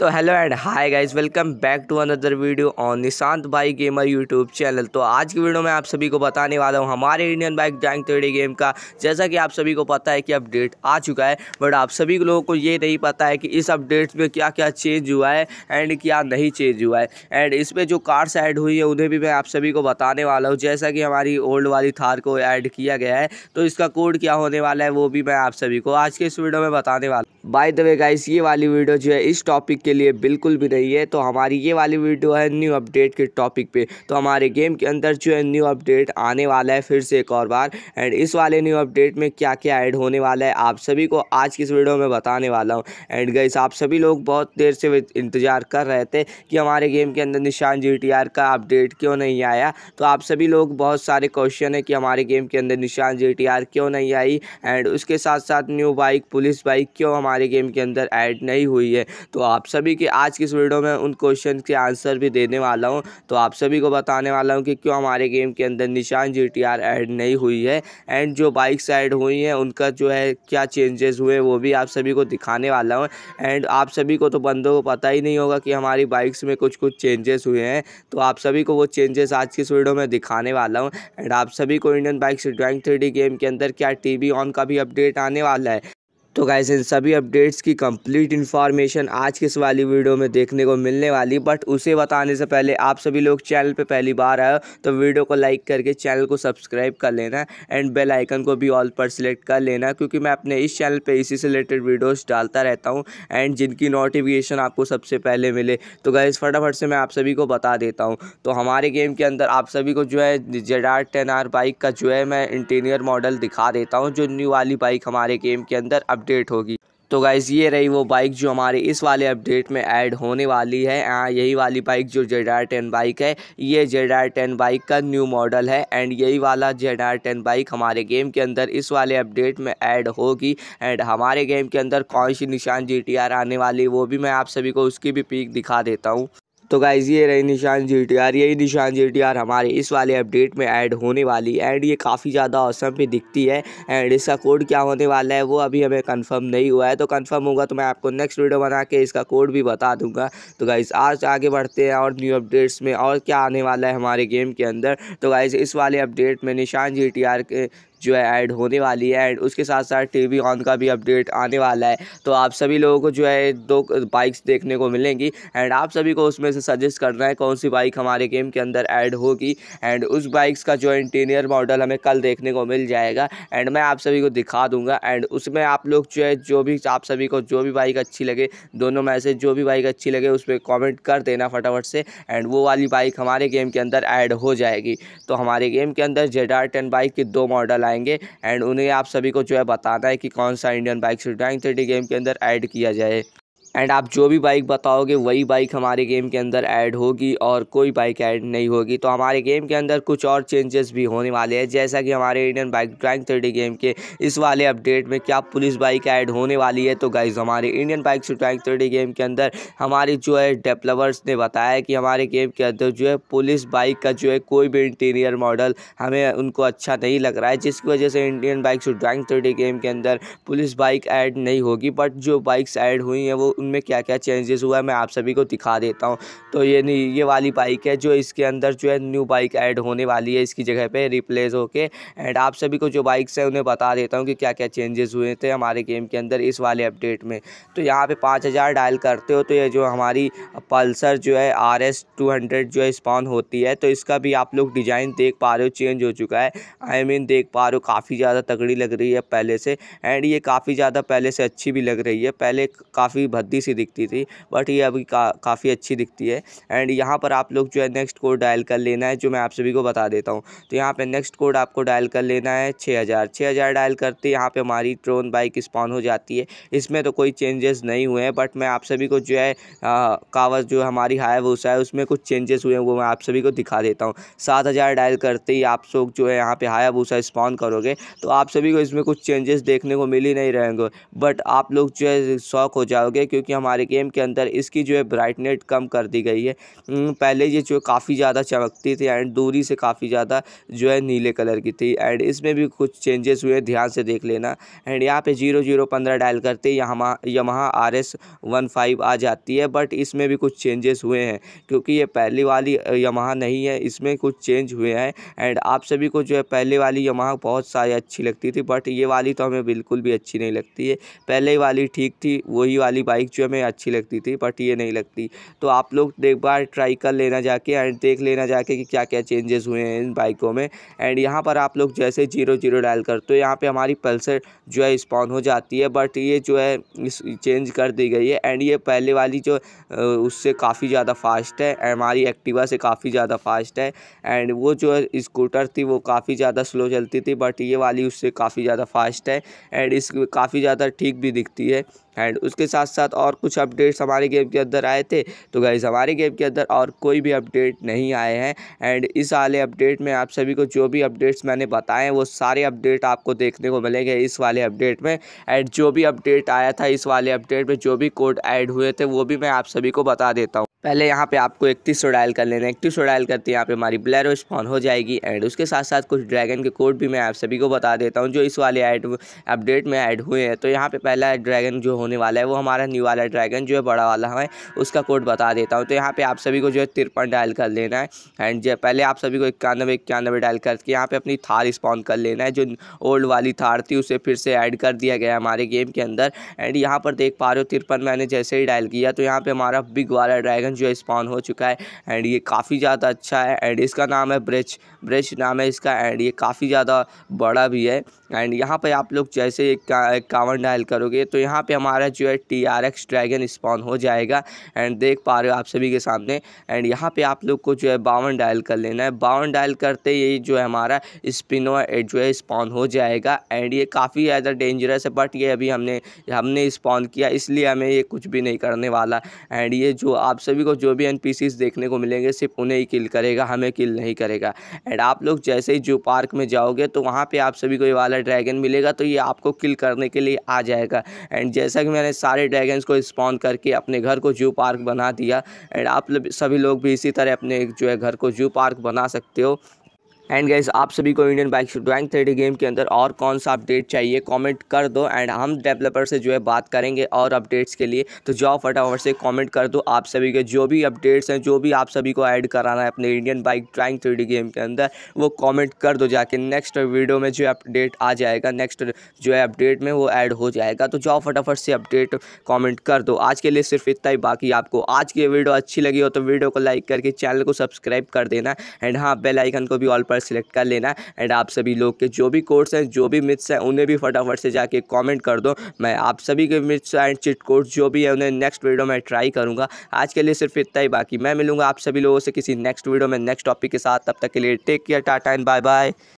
तो hello and hi guys welcome back to another video on Nishant भाई gamer YouTube channel तो आज की वीडियो में आप सभी को बताने वाला हूँ हमारे इंडियन बाइक जैंग थ्री गेम का जैसा कि आप सभी को पता है कि अपडेट आ चुका है बट आप सभी लोगों को ये नहीं पता है कि इस अपडेट में क्या क्या चेंज हुआ है एंड क्या नहीं चेंज हुआ है एंड इसमें जो कार्स ऐड हुई है उन्हें भी मैं आप सभी को बताने वाला हूँ जैसा कि हमारी ओल्ड वाली थार को ऐड किया गया है तो इसका कोड क्या होने वाला है वो भी मैं आप सभी को आज के इस वीडियो में बताने वाला हूँ बाय द वे गाइस ये वाली वीडियो जो है इस टॉपिक के लिए बिल्कुल भी नहीं है तो हमारी ये वाली वीडियो है न्यू अपडेट के टॉपिक पे तो हमारे गेम के अंदर जो है न्यू अपडेट आने वाला है फिर से एक और बार एंड इस वाले न्यू अपडेट में क्या क्या ऐड होने वाला है आप सभी को आज की इस वीडियो में बताने वाला हूँ एंड गाइस आप सभी लोग बहुत देर से इंतज़ार कर रहे थे कि हमारे गेम के अंदर निशान जी का अपडेट क्यों नहीं आया तो आप सभी लोग बहुत सारे क्वेश्चन है कि हमारे गेम के अंदर निशान जी क्यों नहीं आई एंड उसके साथ साथ न्यू बाइक पुलिस बाइक क्यों हमारे गेम के अंदर ऐड नहीं हुई है तो आप सभी के आज की इस वीडियो में उन क्वेश्चन के आंसर भी देने वाला हूँ तो आप सभी को बताने वाला हूँ कि क्यों हमारे गेम के अंदर निशान जी टी आर ऐड नहीं हुई है एंड जो बाइक्स ऐड हुई हैं उनका जो है क्या चेंजेस हुए वो भी आप सभी को दिखाने वाला हूँ एंड आप सभी को तो बंदों को पता ही नहीं होगा कि हमारी बाइक्स में कुछ कुछ चेंजेस हुए हैं तो आप सभी को वो चेंजेस आज की इस वीडियो में दिखाने वाला हूँ एंड आप सभी को Indian bikes driving three game के अंदर क्या टी ऑन का भी अपडेट आने वाला है तो गाइज इन सभी अपडेट्स की कंप्लीट इन्फॉर्मेशन आज के इस वाली वीडियो में देखने को मिलने वाली बट उसे बताने से पहले आप सभी लोग चैनल पे पहली बार आए हो तो वीडियो को लाइक करके चैनल को सब्सक्राइब कर लेना एंड बेल आइकन को भी ऑल पर सिलेक्ट कर लेना क्योंकि मैं अपने इस चैनल पर इसी से रिलेटेड वीडियोज़ डालता रहता हूँ एंड जिनकी नोटिफिकेशन आपको सबसे पहले मिले तो गाइज फटाफट से मैं आप सभी को बता देता हूँ तो हमारे गेम के अंदर आप सभी को जो है जेडार टेन बाइक का जो है मैं इंटीरियर मॉडल दिखा देता हूँ जो न्यू वाली बाइक हमारे गेम के अंदर अपडेट अपडेट होगी तो गाइज़ ये रही वो बाइक जो हमारे इस वाले अपडेट में ऐड होने वाली है हाँ यही वाली बाइक जो जेड आर टेन बाइक है ये जेड आर टेन बाइक का न्यू मॉडल है एंड यही वाला जेड आर टेन बाइक हमारे गेम के अंदर इस वाले अपडेट में ऐड होगी एंड हमारे गेम के अंदर कौन सी निशान जी टी आर आने वाली वो भी मैं आप सभी को उसकी भी पीक दिखा देता हूँ तो गाइज़ ये रही निशान जी टी आर यही निशान जी टी आर हमारे इस वाले अपडेट में ऐड होने वाली एंड ये काफ़ी ज़्यादा औसम भी दिखती है एंड इसका कोड क्या होने वाला है वो अभी हमें कंफर्म नहीं हुआ है तो कंफर्म होगा तो मैं आपको नेक्स्ट वीडियो बना के इसका कोड भी बता दूंगा तो गाइज़ आज आगे बढ़ते हैं और न्यू अपडेट्स में और क्या आने वाला है हमारे गेम के अंदर तो गाइज़ इस वाले अपडेट में निशान जी टी आर के जो है ऐड होने वाली है एंड उसके साथ साथ टीवी ऑन का भी अपडेट आने वाला है तो आप सभी लोगों को जो है दो बाइक्स देखने को मिलेंगी एंड आप सभी को उसमें से सजेस्ट करना है कौन सी बाइक हमारे गेम के अंदर ऐड होगी एंड उस बाइक्स का जो इंटीरियर मॉडल हमें कल देखने को मिल जाएगा एंड मैं आप सभी को दिखा दूंगा एंड उसमें आप लोग जो है जो भी आप सभी को जो भी बाइक अच्छी लगे दोनों में से जो भी बाइक अच्छी लगे उस पर कॉमेंट कर देना फटाफट से एंड वो वाली बाइक हमारे गेम के अंदर ऐड हो जाएगी तो हमारे गेम के अंदर जेड बाइक के दो मॉडल लाएंगे एंड उन्हें आप सभी को जो है बताना है कि कौन सा Indian bike shoot driving three game के अंदर ऐड किया जाए एंड आप जो भी बाइक बताओगे वही बाइक हमारे गेम के अंदर ऐड होगी और कोई बाइक ऐड नहीं होगी तो हमारे गेम के अंदर कुछ और चेंजेस भी होने वाले हैं जैसा कि हमारे Indian bike driving thirty game के इस वाले अपडेट में क्या पुलिस बाइक ऐड होने वाली है तो गाइज हमारे Indian bike driving thirty game के अंदर हमारे जो है डेवलपर्स ने बताया कि हमारे गेम के अंदर जो है पुलिस बाइक का जो है कोई भी इंटीरियर मॉडल हमें उनको अच्छा नहीं लग रहा है जिसकी वजह से Indian bike driving thirty game के अंदर पुलिस बाइक ऐड नहीं होगी बट जो बाइक्स ऐड हुई हैं वो उनमें क्या क्या चेंजेस हुआ है मैं आप सभी को दिखा देता हूँ तो ये नहीं ये वाली बाइक है जो इसके अंदर जो है न्यू बाइक ऐड होने वाली है इसकी जगह पे रिप्लेस होके एंड आप सभी को जो बाइक्स हैं उन्हें बता देता हूँ कि क्या क्या चेंजेस हुए थे हमारे गेम के अंदर इस वाले अपडेट में तो यहाँ पर पाँच हज़ार डायल करते हो तो ये जो हमारी पल्सर जो है आर एस टू हंड्रेड जो है स्पॉन होती है तो इसका भी आप लोग डिज़ाइन देख पा रहे हो चेंज हो चुका है आई I मीन mean, देख पा रहे हो काफ़ी ज़्यादा तगड़ी लग रही है पहले से एंड ये काफ़ी ज़्यादा पहले से अच्छी भी लग रही है पहले काफ़ी भद्दी सी दिखती थी बट ये अभी का, काफ़ी अच्छी दिखती है एंड यहाँ पर आप लोग जो है नेक्स्ट कोड डायल कर लेना है जो मैं आप सभी को बता देता हूँ तो यहाँ पर नेक्स्ट कोड आपको डायल कर लेना है छः हज़ार छः हज़ार डायल करते यहाँ पर हमारी ट्रोन बाइक स्पॉन हो जाती है इसमें तो कोई चेंजेस नहीं हुए हैं बट मैं आप सभी को जो है कावस जो हमारी हाय वूसा है उसमें कुछ चेंजेस हुए हैं वो मैं आप सभी को दिखा देता हूँ सात हज़ार डायल करते ही आप लोग जो है यहाँ पे हाया भूसा स्पॉन करोगे तो आप सभी को इसमें कुछ चेंजेस देखने को मिल ही नहीं रहेंगे बट आप लोग जो है शौक हो जाओगे क्योंकि क्योंकि हमारे गेम के अंदर इसकी जो है ब्राइटनेट कम कर दी गई है हम्म, पहले ये जो काफ़ी ज़्यादा चमकती थी एंड दूरी से काफ़ी ज़्यादा जो है नीले कलर की थी एंड इसमें भी कुछ चेंजेस हुए ध्यान से देख लेना एंड यहाँ पे जीरो जीरो पंद्रह डायल करते यहाँ Yamaha R S one five आ जाती है बट इसमें भी कुछ चेंजेस हुए हैं क्योंकि ये पहली वाली यमहा नहीं है इसमें कुछ चेंज हुए हैं एंड आप सभी को जो है पहले वाली यमहा बहुत सारी अच्छी लगती थी बट ये वाली तो हमें बिल्कुल भी अच्छी नहीं लगती है पहले वाली ठीक थी वही वाली बाइक एक्चुअल में अच्छी लगती थी बट ये नहीं लगती तो आप लोग एक बार ट्राई कर लेना जाके एंड देख लेना जाके कि क्या क्या चेंजेस हुए हैं इन बाइकों में एंड यहाँ पर आप लोग जैसे जीरो जीरो डायल करते हो यहाँ पर हमारी पल्सर जो है स्पॉन हो जाती है बट ये जो है चेंज कर दी गई है एंड ये पहले वाली जो उससे काफ़ी ज़्यादा फास्ट है हमारी एक्टिवा से काफ़ी ज़्यादा फास्ट है एंड वो जो स्कूटर थी वो काफ़ी ज़्यादा स्लो चलती थी बट ये वाली उससे काफ़ी ज़्यादा फास्ट है एंड इस काफ़ी ज़्यादा ठीक भी दिखती है एंड उसके साथ साथ और कुछ अपडेट्स हमारे गेम के अंदर आए थे तो गाइज़ हमारे गेम के अंदर और कोई भी अपडेट नहीं आए हैं एंड इस वाले अपडेट में आप सभी को जो भी अपडेट्स मैंने बताए हैं वो सारे अपडेट आपको देखने को मिलेंगे इस वाले अपडेट में एंड जो भी अपडेट आया था इस वाले अपडेट में जो भी कोड ऐड हुए थे वो भी मैं आप सभी को बता देता हूँ पहले यहाँ पे आपको इकतीस सौ डायल कर लेना है इकतीस सौ डायल करते हैं यहाँ पे हमारी ब्लैरो स्पॉन हो जाएगी एंड उसके साथ साथ कुछ ड्रैगन के कोड भी मैं आप सभी को बता देता हूँ जो इस वाले ऐड अपडेट में ऐड हुए हैं तो यहाँ पे पहला ड्रैगन जो हो होने वाला है वो हमारा न्यू वाला ड्रैगन जो है बड़ा वाला हमें उसका कोड बता देता हूँ तो यहाँ पे आप सभी को जो है तिरपन डायल कर लेना है एंड जो पहले आप सभी को इक्यानवे इक्यानवे डायल करके यहाँ पे अपनी थार स्पॉन कर लेना है जो ओल्ड वाली थार थी उसे फिर से ऐड कर दिया गया हमारे गेम के अंदर एंड यहाँ पर देख पा रहे हो तिरपन मैंने जैसे ही डायल किया तो यहाँ पर हमारा बिग वाला ड्रैगन जो है स्पॉन हो चुका है एंड ये काफ़ी ज़्यादा अच्छा है एंड इसका नाम है ब्रिज ब्रिज नाम है इसका एंड ये काफ़ी ज़्यादा बड़ा भी है एंड यहाँ पर आप लोग जैसे इक्यावन डायल करोगे तो यहाँ पर हमारा हमारा जो है T R X dragon spawn हो जाएगा एंड देख पा रहे हो आप सभी के सामने एंड यहाँ पे आप लोग को जो है बावन डायल कर लेना है बावन डायल करते ही जो है हमारा स्पिनो जो है स्पॉन हो जाएगा एंड ये काफ़ी ज़्यादा डेंजरस है बट ये अभी हमने हमने स्पॉन किया इसलिए हमें ये कुछ भी नहीं करने वाला एंड ये जो आप सभी को जो भी एन देखने को मिलेंगे सिर्फ उन्हें ही किल करेगा हमें किल नहीं करेगा एंड आप लोग जैसे ही जो पार्क में जाओगे तो वहाँ पर आप सभी को ये वाला ड्रैगन मिलेगा तो ये आपको किल करने के लिए आ जाएगा एंड जैसे जैसा कि मैंने सारे ड्रैगन्स को स्पॉन करके अपने घर को जू पार्क बना दिया एंड आप सभी लोग भी इसी तरह अपने जो है घर को जू पार्क बना सकते हो एंड गैस आप सभी को Indian bike driving three game के अंदर और कौन सा अपडेट चाहिए कमेंट कर दो एंड हम डेवलपर से जो है बात करेंगे और अपडेट्स के लिए तो जाओ फटाफट से कमेंट कर दो आप सभी के जो भी अपडेट्स हैं जो भी आप सभी को ऐड कराना है अपने Indian bike driving three game के अंदर वो कॉमेंट कर दो जाके नेक्स्ट वीडियो में जो अपडेट आ जाएगा नेक्स्ट जो है अपडेट में वो ऐड हो जाएगा तो जाओ फटाफट से अपडेट कॉमेंट कर दो आज के लिए सिर्फ इतना ही बाकी आपको आज की वीडियो अच्छी लगी हो तो वीडियो को लाइक करके चैनल को सब्सक्राइब कर देना एंड हाँ बेलाइकन को भी ऑल पर पर सेलेक्ट कर लेना एंड आप सभी लोग के जो भी कोर्स हैं जो भी मिथ्स हैं उन्हें भी फटाफट से जाके कॉमेंट कर दो मैं आप सभी के मिथ्स एंड चिट कोर्स जो भी है उन्हें नेक्स्ट वीडियो में ट्राई करूँगा आज के लिए सिर्फ इतना ही बाकी मैं मिलूँगा आप सभी लोगों से किसी नेक्स्ट वीडियो में नेक्स्ट टॉपिक के साथ तब तक के लिए take care tata and bye bye